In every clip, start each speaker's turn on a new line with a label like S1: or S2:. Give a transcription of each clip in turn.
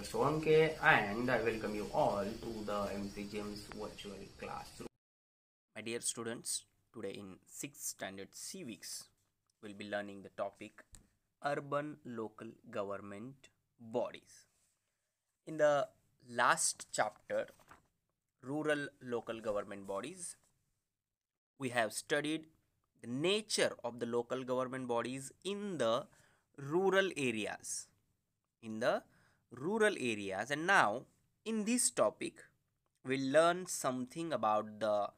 S1: Dr. Sean K and I welcome you all to the MC James virtual classroom. My dear students, today in 6th standard C weeks, we'll be learning the topic Urban Local Government Bodies. In the last chapter, Rural Local Government Bodies, we have studied the nature of the local government bodies in the rural areas in the rural areas and now in this topic we'll learn something about the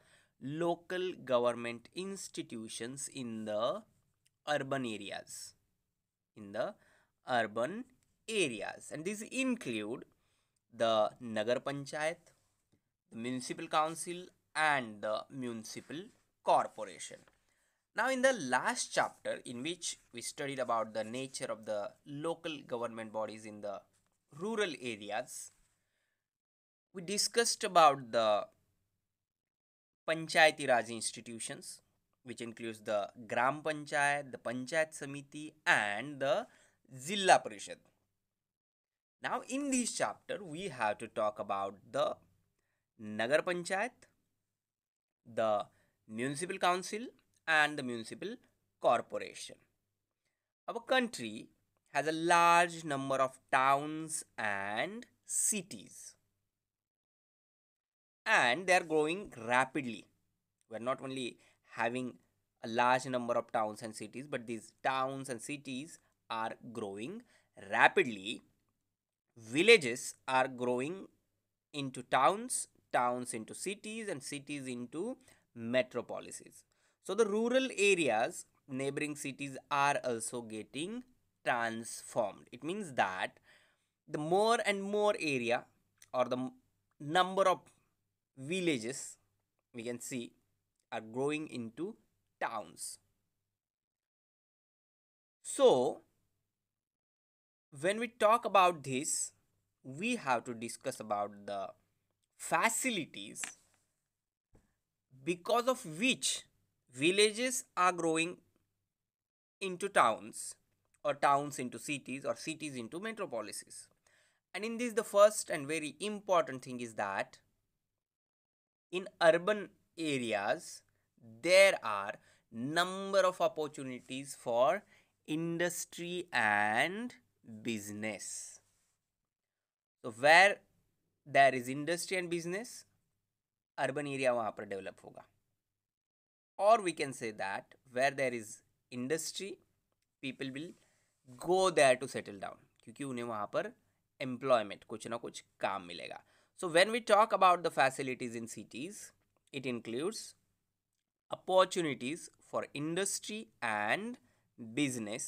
S1: local government institutions in the urban areas in the urban areas and these include the nagar panchayat the municipal council and the municipal corporation now in the last chapter in which we studied about the nature of the local government bodies in the rural areas. We discussed about the Panchayati Raj institutions, which includes the Gram Panchayat, the Panchayat Samiti, and the Zilla Parishad. Now, in this chapter, we have to talk about the Nagar Panchayat, the Municipal Council, and the Municipal Corporation. Our country has a large number of towns and cities. And they are growing rapidly. We are not only having a large number of towns and cities, but these towns and cities are growing rapidly. Villages are growing into towns, towns into cities, and cities into metropolises. So the rural areas, neighboring cities are also getting transformed it means that the more and more area or the number of villages we can see are growing into towns so when we talk about this we have to discuss about the facilities because of which villages are growing into towns or uh, towns into cities or cities into metropolises. And in this, the first and very important thing is that in urban areas, there are number of opportunities for industry and business. So where there is industry and business, urban area will develop होगा. Or we can say that where there is industry, people will Go there to settle down क्योंकि उन्हें वहाँ पर employment कुछ ना कुछ काम मिलेगा so when we talk about the facilities in it includes opportunities for industry and business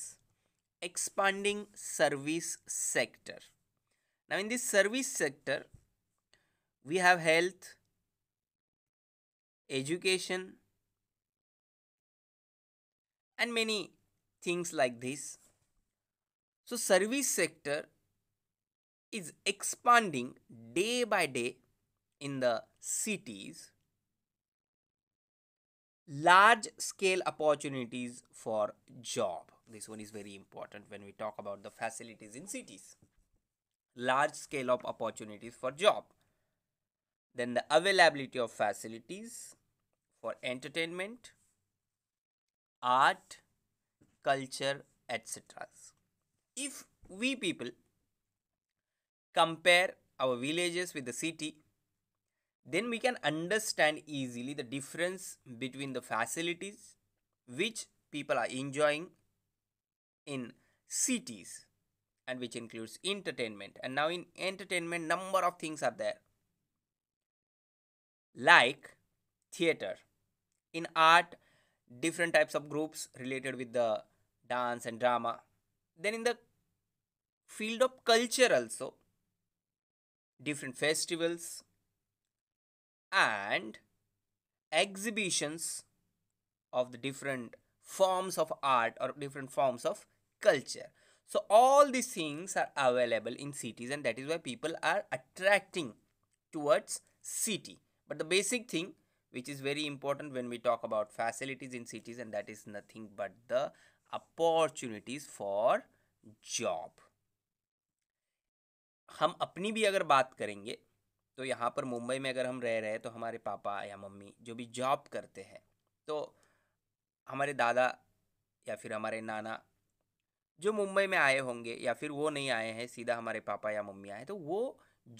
S1: expanding service sector now in the service sector we have health education and many things like this so service sector is expanding day by day in the cities. Large scale opportunities for job. This one is very important when we talk about the facilities in cities. Large scale of opportunities for job. Then the availability of facilities for entertainment, art, culture, etc if we people compare our villages with the city, then we can understand easily the difference between the facilities which people are enjoying in cities and which includes entertainment and now in entertainment number of things are there like theater in art different types of groups related with the dance and drama then in the field of culture also different festivals and exhibitions of the different forms of art or different forms of culture so all these things are available in cities and that is why people are attracting towards city but the basic thing which is very important when we talk about facilities in cities and that is nothing but the opportunities for job हम अपनी भी अगर बात करेंगे तो यहाँ पर मुंबई में अगर हम रह रहे हैं तो हमारे पापा या मम्मी जो भी जॉब करते हैं तो हमारे दादा या फिर हमारे नाना जो मुंबई में आए होंगे या फिर वो नहीं आए हैं सीधा हमारे पापा या मम्मी आए तो वो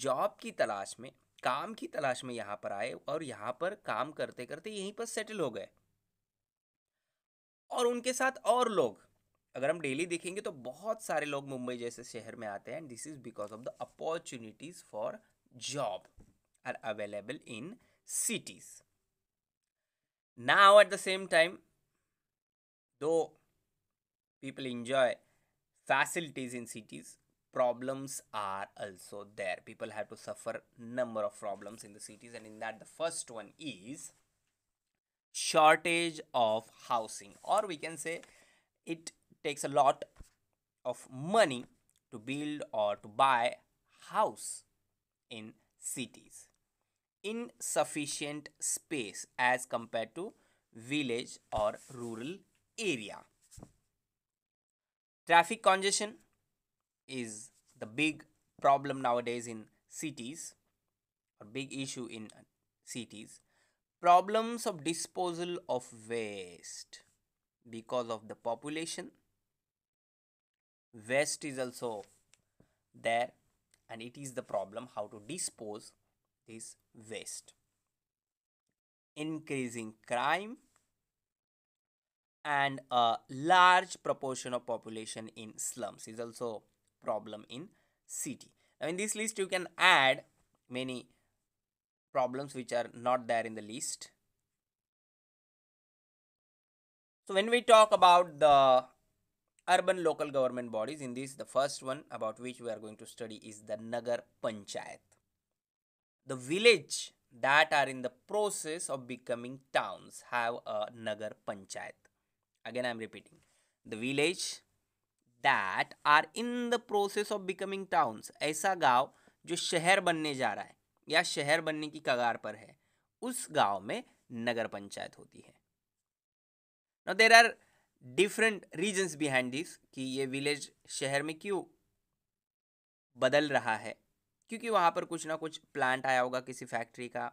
S1: जॉब की तलाश में काम की तलाश में यहाँ पर आए और यहाँ पर काम करते करते यहीं पर सेटल हो गए और उनके साथ और लोग अगर हम डेली देखेंगे तो बहुत सारे लोग मुंबई जैसे शहर में आते हैं and this is because of the opportunities for job are available in cities now at the same time though people enjoy facilities in cities problems are also there people have to suffer number of problems in the cities and in that the first one is shortage of housing or we can say it takes a lot of money to build or to buy house in cities insufficient space as compared to village or rural area traffic congestion is the big problem nowadays in cities or big issue in cities problems of disposal of waste because of the population waste is also there and it is the problem how to dispose this waste increasing crime and a large proportion of population in slums is also problem in city now in this list you can add many problems which are not there in the list so when we talk about the urban local government bodies. In this, the first one about which we are going to study is the Nagar Panchayat. The village that are in the process of becoming towns have a Nagar Panchayat. Again, I am repeating. The village that are in the process of becoming towns. aisa gaon jo shahar banne ja raha hai ya shahar banne ki kagar par hai us gaon mein nagar panchayat hoti hai Now there are different reasons behind this कि ये village शहर में क्यों बदल रहा है क्योंकि वहाँ पर कुछ ना कुछ प्लांट आया होगा किसी फैक्ट्री का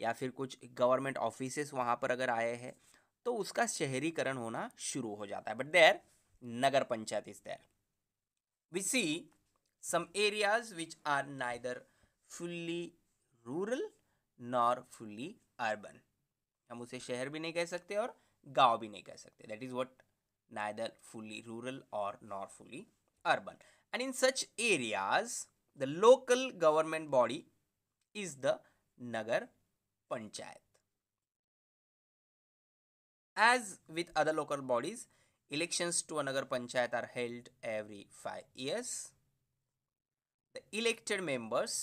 S1: या फिर कुछ गवर्नमेंट ऑफिसेस वहाँ पर अगर आए हैं तो उसका शहरीकरण होना शुरू हो जाता है but there nagar panchayat is there we see some areas which are neither fully rural nor fully urban हम उसे शहर भी नहीं कह सकते और गांव भी नहीं कह सकते that is what neither fully rural और nor fully urban and in such areas the local government body is the nagar panchayat as with other local bodies elections to a nagar panchayat are held every five years the elected members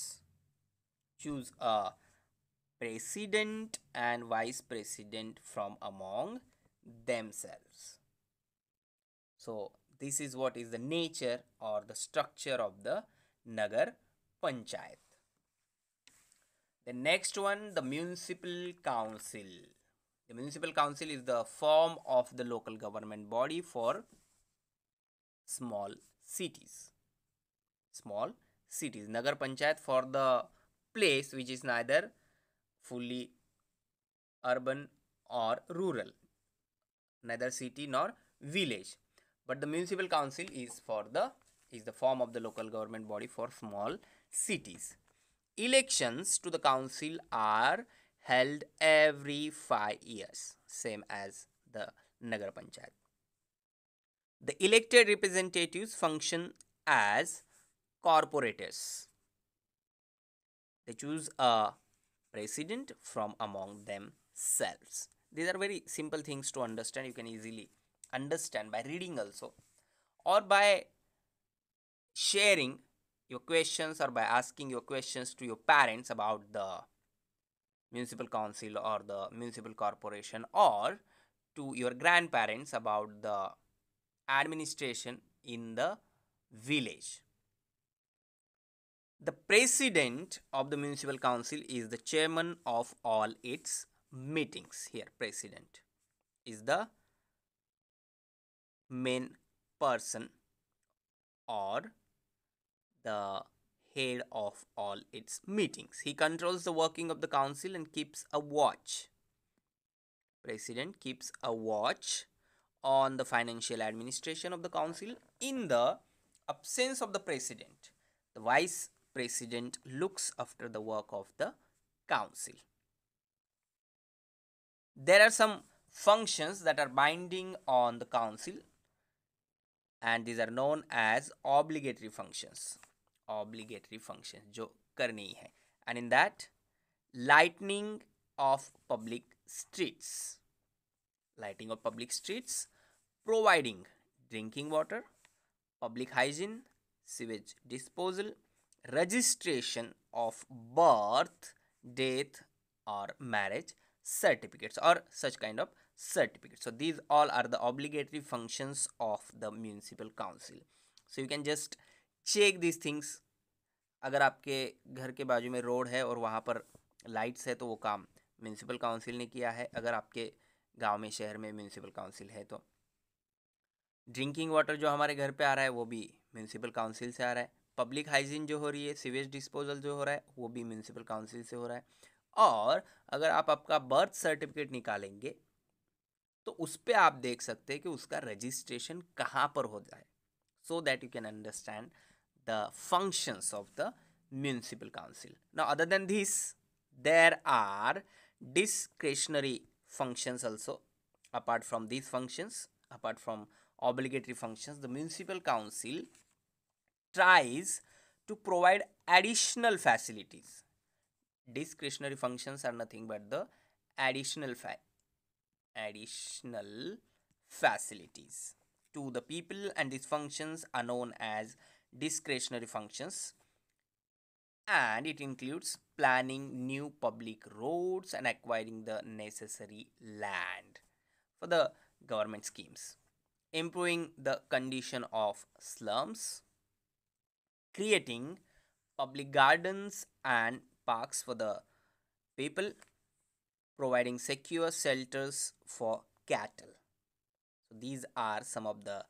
S1: choose a president and vice president from among themselves. So this is what is the nature or the structure of the Nagar Panchayat. The next one, the municipal council. The municipal council is the form of the local government body for small cities. Small cities. Nagar Panchayat for the place which is neither fully urban or rural, neither city nor village. But the municipal council is for the is the form of the local government body for small cities. Elections to the council are held every five years, same as the Nagar Panchayat. The elected representatives function as corporators. They choose a president from among themselves. These are very simple things to understand. You can easily understand by reading also or by sharing your questions or by asking your questions to your parents about the municipal council or the municipal corporation or to your grandparents about the administration in the village. The president of the municipal council is the chairman of all its meetings. Here, president is the main person or the head of all its meetings. He controls the working of the council and keeps a watch. President keeps a watch on the financial administration of the council in the absence of the president. The vice president looks after the work of the council. There are some functions that are binding on the council and these are known as obligatory functions. Obligatory functions जो करनी है and in that lighting of public streets, lighting of public streets, providing drinking water, public hygiene, sewage disposal, registration of birth death और marriage certificates और such kind of certificate so these all are the obligatory functions of the municipal council so you can just check these things अगर आपके घर के बाजू में road है और वहाँ पर लाइट्स है तो वो काम म्यूनसिपल काउंसिल ने किया है अगर आपके गांव में शहर में म्यूनसिपल काउंसिल है तो ड्रिंकिंग वाटर जो हमारे घर पे आ रहा है वो भी म्यूनसिपल काउंसिल से आ रहा है पब्लिक हाइजीन जो हो रही है सीवेज डिस्पोजल जो हो रहा है वो भी म्यूनसिपल काउंसिल से हो रहा है और अगर आप आपका बर्थ सर्टिफिकेट निकालेंगे तो उस पर आप देख सकते हैं कि उसका रजिस्ट्रेशन कहाँ पर हो जाए so that you can understand the functions of the municipal council ना other than this there are discretionary functions also apart from this functions apart from obligatory functions the municipal council tries to provide additional facilities. Discretionary functions are nothing but the additional fa additional facilities to the people and these functions are known as discretionary functions and it includes planning new public roads and acquiring the necessary land for the government schemes improving the condition of slums creating public gardens and parks for the people, providing secure shelters for cattle. So these are some of the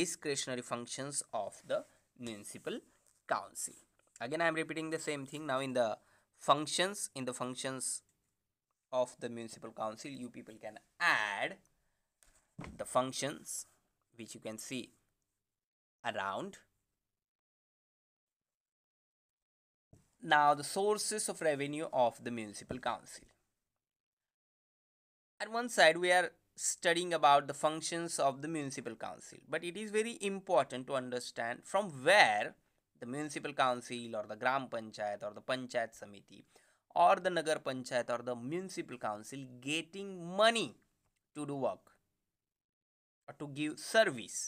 S1: discretionary functions of the municipal council. Again, I am repeating the same thing. Now in the functions, in the functions of the municipal council, you people can add the functions which you can see around Now the sources of revenue of the municipal council. At one side we are studying about the functions of the municipal council but it is very important to understand from where the municipal council or the gram panchayat or the panchayat samiti or the nagar panchayat or the municipal council getting money to do work or to give service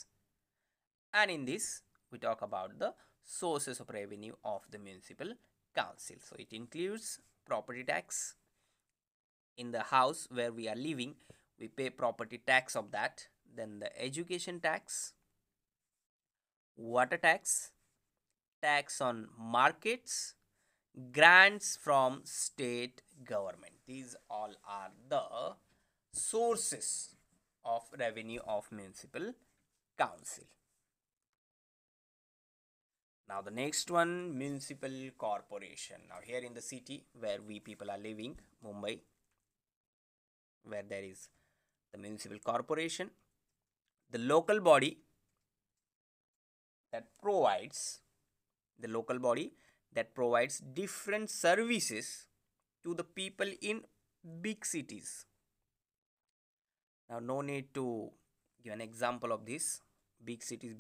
S1: and in this we talk about the sources of revenue of the municipal council. So it includes property tax. In the house where we are living, we pay property tax of that. Then the education tax, water tax, tax on markets, grants from state government. These all are the sources of revenue of municipal council now the next one municipal corporation now here in the city where we people are living mumbai where there is the municipal corporation the local body that provides the local body that provides different services to the people in big cities now no need to give an example of this big cities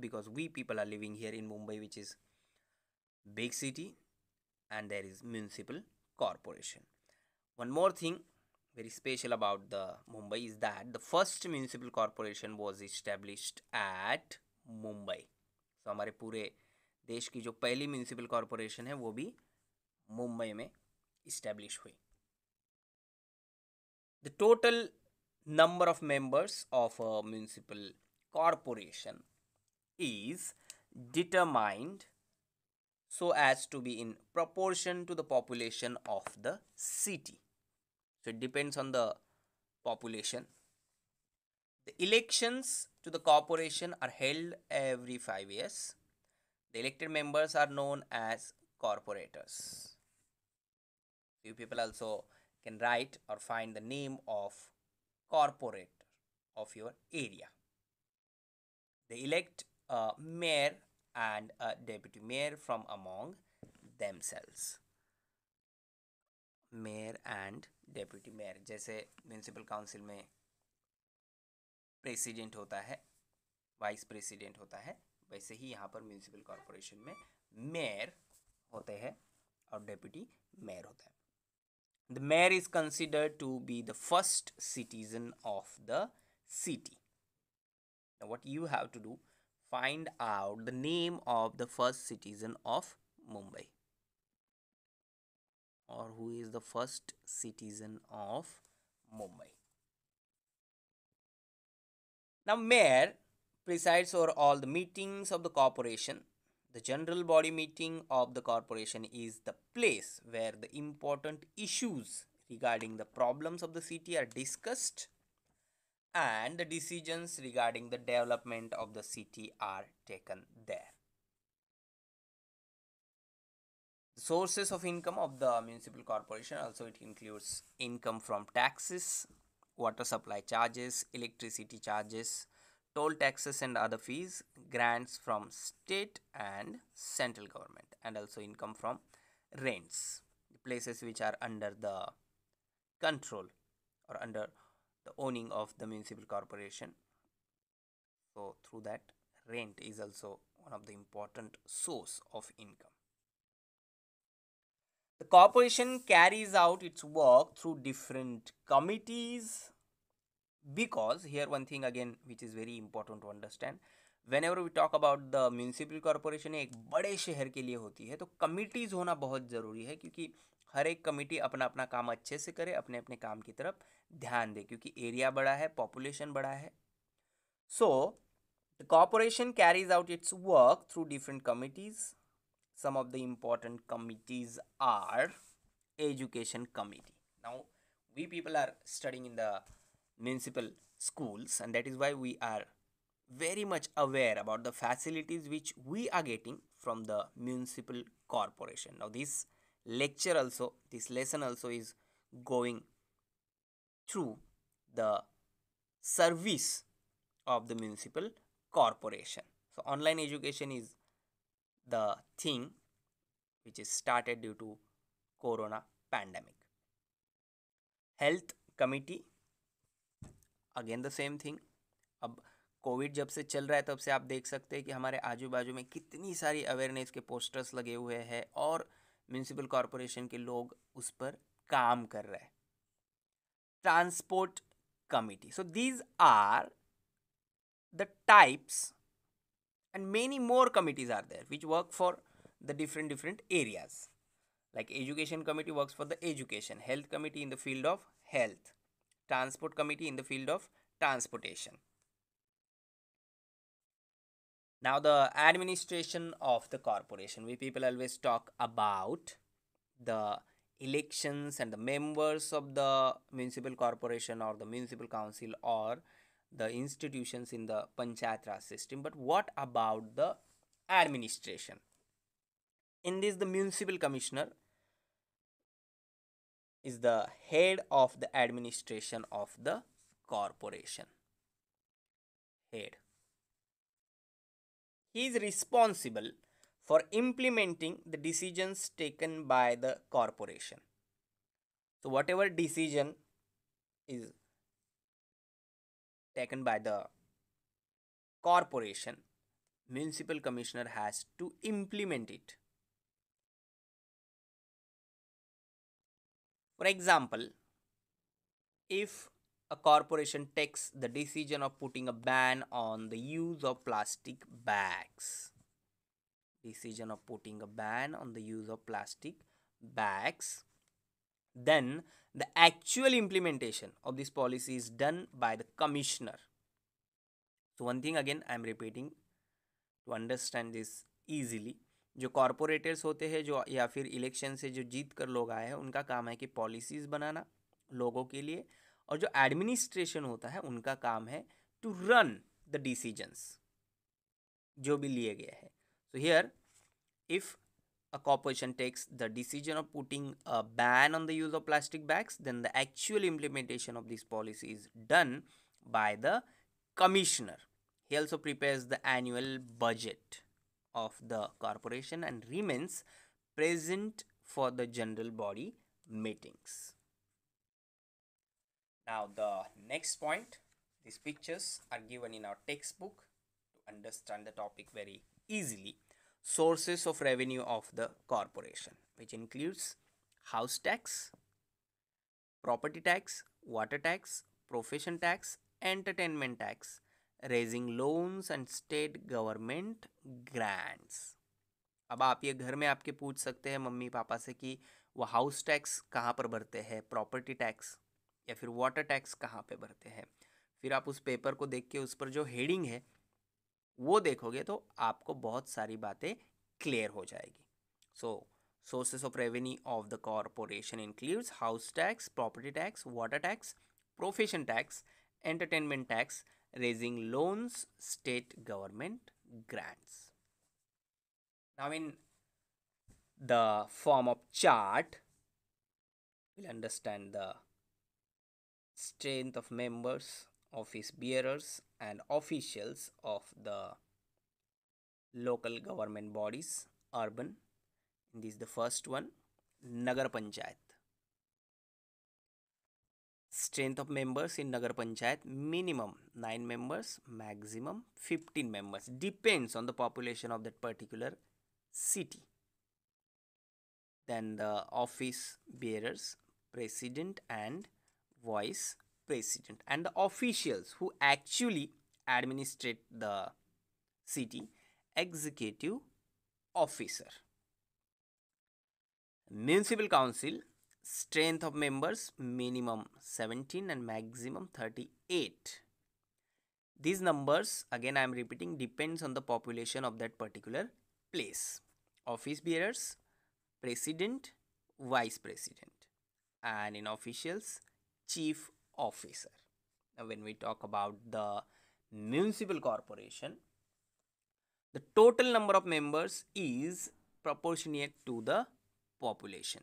S1: because we people are living here in Mumbai which is big city and there is municipal corporation. One more thing very special about the Mumbai is that the first municipal corporation was established at Mumbai. So हमारे पूरे देश की जो पहली municipal corporation है वो भी मुंबई में इस्टेब्लिश हुई the total number of members of municipal corporation is determined so as to be in proportion to the population of the city. So it depends on the population. The elections to the corporation are held every five years. The elected members are known as corporators. You people also can write or find the name of corporator of your area. They elect a mayor and a deputy mayor from among themselves. Mayor and deputy mayor जैसे municipal council में president होता है vice president होता है वैसे ही यहाँ पर municipal corporation में मेयर होते हैं और डेप्यूटी मेयर होता है the mayor is considered to be the first citizen of the city Now what you have to do, find out the name of the first citizen of Mumbai or who is the first citizen of Mumbai. Now mayor presides over all the meetings of the corporation. The general body meeting of the corporation is the place where the important issues regarding the problems of the city are discussed and the decisions regarding the development of the city are taken there. The sources of income of the municipal corporation also it includes income from taxes, water supply charges, electricity charges, toll taxes and other fees, grants from state and central government and also income from rents, places which are under the control or under the owning of the municipal corporation so through that rent is also one of the important source of income the corporation carries out its work through different committees because here one thing again which is very important to understand whenever we talk about the municipal corporation ek बड़े शहर के लिए होती है तो committees होना बहुत ज़रूरी है हर एक कमेटी अपना अपना काम अच्छे से करे अपने अपने काम की तरफ ध्यान दे क्योंकि एरिया बड़ा है पॉपुलेशन बड़ा है so the corporation carries out its work through different committees some of the important committees are education committee now we people are studying in the municipal schools and that is why we are very much aware about the facilities which we are getting from the municipal corporation now this lecture also this lesson also is going through the service of the municipal corporation so online education is the thing which is started due to corona pandemic health committee again the same thing ab COVID जब से चल रहा है तब से आप देख सकते हैं कि हमारे आजू बाजू में कितनी सारी अवेयरनेस के पोस्टर्स लगे हुए हैं और म्यूनसिपल कॉरपोरेशन के लोग उस पर काम कर रहे हैं transport committee so these are the types and many more committees are there which work for the different different areas like education committee work for the education health committee in the field of health transport committee in the field of transportation Now the administration of the corporation. We people always talk about the elections and the members of the municipal corporation or the municipal council or the institutions in the panchayatra system but what about the administration in this the municipal commissioner is the head of the administration of the corporation head he is responsible for implementing the decisions taken by the corporation. So whatever decision is taken by the corporation, municipal commissioner has to implement it. For example, if a corporation takes the decision of putting a ban on the use of plastic bags. Decision of putting a ban on the use of plastic bags. Then the actual implementation of this policy is done by the commissioner. So one thing again I am repeating to understand this easily. जो corporators होते हैं जो या फिर election से जो जीत कर लोग आए हैं उनका काम है कि पॉलिसीज़ बनाना लोगों के लिए और जो एडमिनिस्ट्रेशन होता है उनका काम है टू रन द डिसीजंस जो भी लिए गए हैं so here if a corporation takes the decision of putting a ban on the use of plastic bags then the actual implementation of this policy is done by the commissioner he also prepare the annual budget of the corporation and remains present for the general body meetings. Now the next point, these pictures are given in our textbook to understand the topic very easily. Sources of revenue of the corporation, which includes house tax, property tax, water tax, profession tax, entertainment tax, raising loans and state government grants. अब आप ये घर में आपके पूछ सकते हैं mummy papa से कि वो हाउस टैक्स कहाँ पर भरते हैं प्रॉपर्टी टैक्स या फिर वाटर टैक्स कहाँ पे भरते हैं फिर आप उस पेपर को देख के उस पर जो हेडिंग है वो देखोगे तो आपको बहुत सारी बातें क्लियर हो जाएगी so sources of revenue of the corporation includes house tax property tax water tax profession tax entertainment tax raising loans state government grants now in the form of chart will understand the strength of members, office bearers and officials of the local government bodies, urban. This is the first one, Nagar Panchayat. Strength of members in Nagar Panchayat minimum 9 members, maximum 15 members. Depends on the population of that particular city. Then the office bearers, president and vice president and the officials who actually administrate the city executive officer municipal council strength of members minimum 17 and maximum 38 these numbers again i am repeating depends on the population of that particular place office bearers president vice president and in officials chief officer. Now, when we talk about the municipal corporation, the total number of members is proportionate to the population.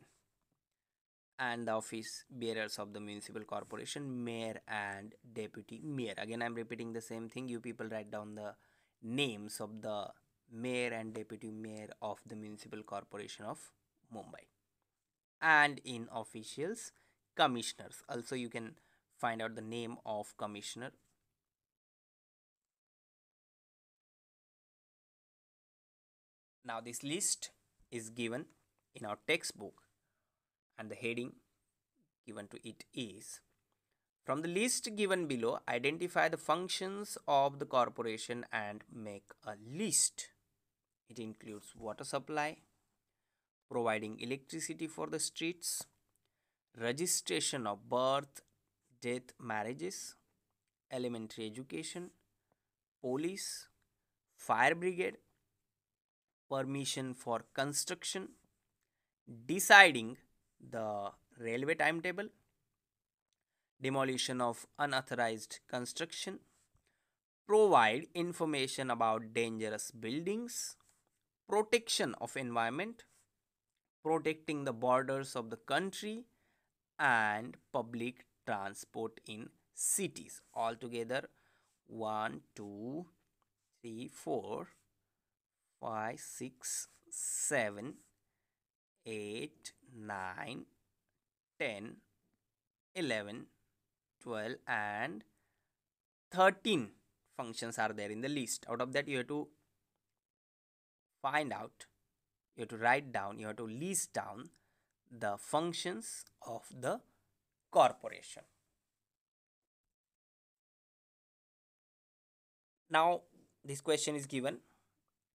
S1: And the office bearers of the municipal corporation, mayor and deputy mayor. Again, I'm repeating the same thing. You people write down the names of the mayor and deputy mayor of the municipal corporation of Mumbai. And in officials, commissioners also you can find out the name of commissioner now this list is given in our textbook and the heading given to it is from the list given below identify the functions of the corporation and make a list it includes water supply providing electricity for the streets registration of birth, death, marriages, elementary education, police, fire brigade, permission for construction, deciding the railway timetable, demolition of unauthorized construction, provide information about dangerous buildings, protection of environment, protecting the borders of the country, and public transport in cities altogether 1 2 3 4 5 6 7 8 9 10 11 12 and 13 functions are there in the list out of that you have to find out you have to write down you have to list down the functions of the corporation. Now, this question is given.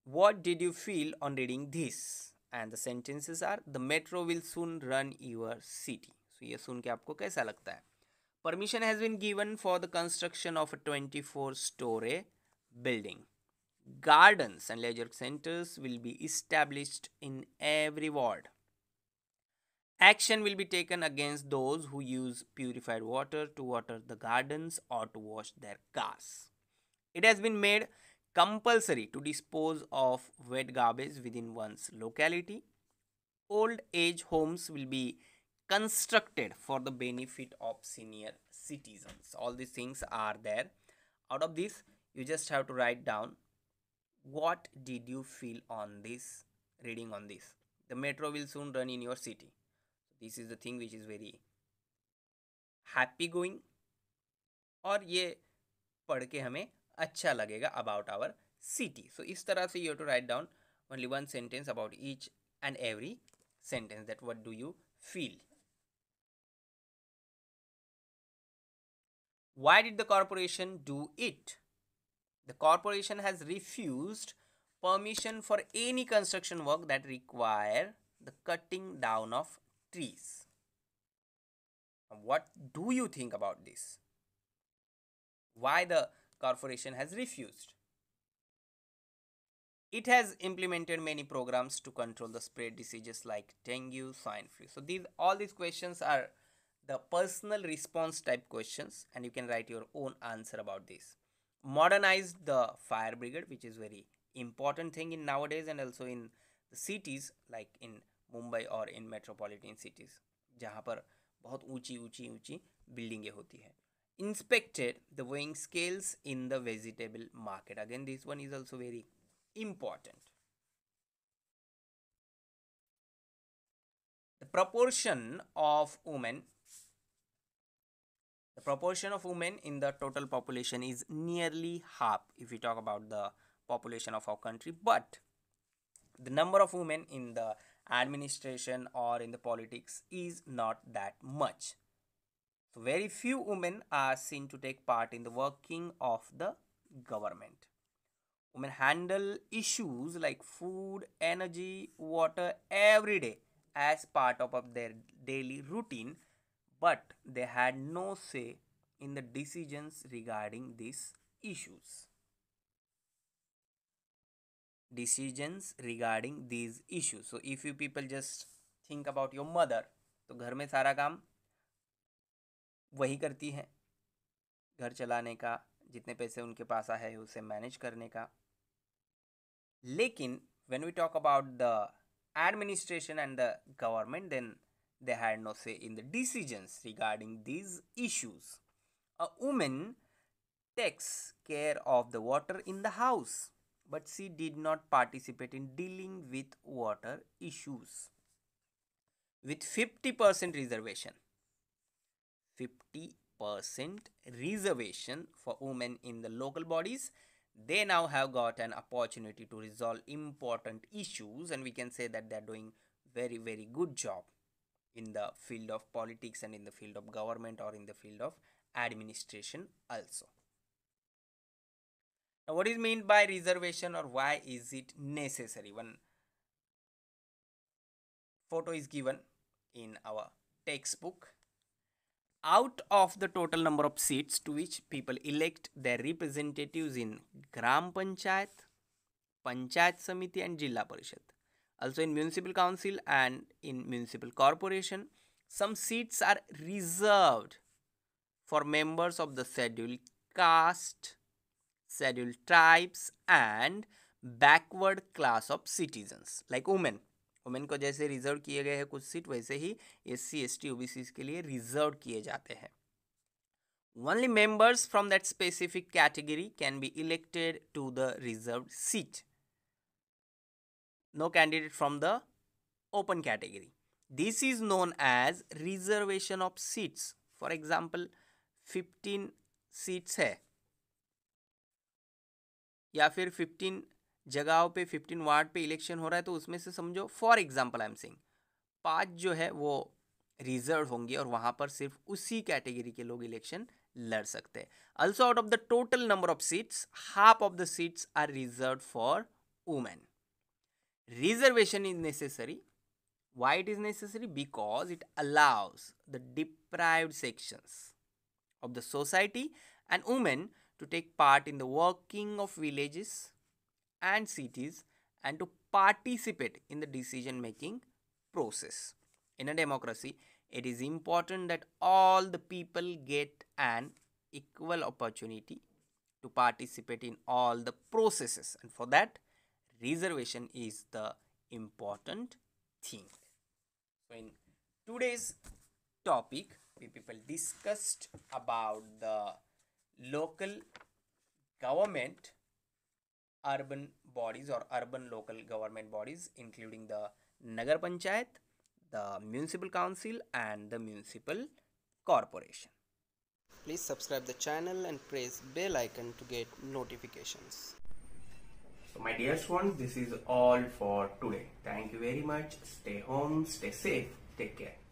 S1: What did you feel on reading this? And the sentences are the metro will soon run your city. So, ये soon के आपको कैसा लगता है Permission has been given for the construction of a 24 story building. Gardens and leisure centers will be established in every ward. Action will be taken against those who use purified water to water the gardens or to wash their cars. It has been made compulsory to dispose of wet garbage within one's locality. Old age homes will be constructed for the benefit of senior citizens. All these things are there. Out of this, you just have to write down what did you feel on this reading on this. The metro will soon run in your city. This is the thing which is very happy going और ये पढ़ के हमें अच्छा लगेगा about our city so इस तरह से you to write down only one sentence about each and every sentence that what do you feel why did the corporation do it the corporation has refused permission for any construction work that require the cutting down of trees. what do you think about this? Why the corporation has refused? It has implemented many programs to control the spread diseases like dengue, swine flu. So these all these questions are the personal response type questions and you can write your own answer about this. Modernized the fire brigade which is very important thing in nowadays and also in the cities like in Mumbai और in metropolitan cities जहाँ पर बहुत ऊंची ऊंची ऊंची बिल्डिंगें होती हैं inspected the weighing scales in the vegetable market again this one is also very important the proportion of women the proportion of women in the total population is nearly half if you talk about the population of our country but the number of women in the administration or in the politics is not that much. So very few women are seen to take part in the working of the government. Women handle issues like food, energy, water every day as part of, of their daily routine, but they had no say in the decisions regarding these issues. decisions regarding these issues so if you people just think about your mother तो घर में सारा काम वही करती है घर चलाने का जितने पैसे उनके पास आए है उसे मैनेज करने का लेकिन when we talk about the administration and the government then they had no say in the decisions regarding these issues a woman takes care of the water in the house but she did not participate in dealing with water issues with 50% reservation 50% reservation for women in the local bodies they now have got an opportunity to resolve important issues and we can say that they are doing very very good job in the field of politics and in the field of government or in the field of administration also now, what is meant by reservation or why is it necessary? One photo is given in our textbook. Out of the total number of seats to which people elect their representatives in Gram Panchayat, Panchayat Samiti and Jilla Parishad. Also in Municipal Council and in Municipal Corporation, some seats are reserved for members of the scheduled caste scheduled tribes and backward class of citizens like women women को जैसे reserve किए गए हैं कुछ seat वैसे ही S C S T O B C के लिए रिजर्व किए जाते हैं only members from that specific category can be elected to the reserve seat no candidate from the open category this is known as reservation of seats for example fifteen seats है या फिर fifteen जगहों पे fifteen ward पे election हो रहा है तो उसमें से समझो for example I am Singh पांच जो है वो रिजर्व होंगे और वहाँ पर सिर्फ उसी कैटेगरी के लोग इलेक्शन लड़ सकते हैं also out of the total number of seats half of the seats are reserve for women reservation is necessary why it is necessary because it allows the deprive sections of the society and women to take part in the working of villages and cities and to participate in the decision making process. In a democracy, it is important that all the people get an equal opportunity to participate in all the processes and for that reservation is the important thing. So in today's topic we people discussed about the local government urban bodies or urban local government bodies including the Nagar Panchayat, the Municipal Council and the Municipal Corporation. Please subscribe the channel and press bell icon to get notifications. So my dear ones this is all for today. Thank you very much. Stay home, stay safe, take care.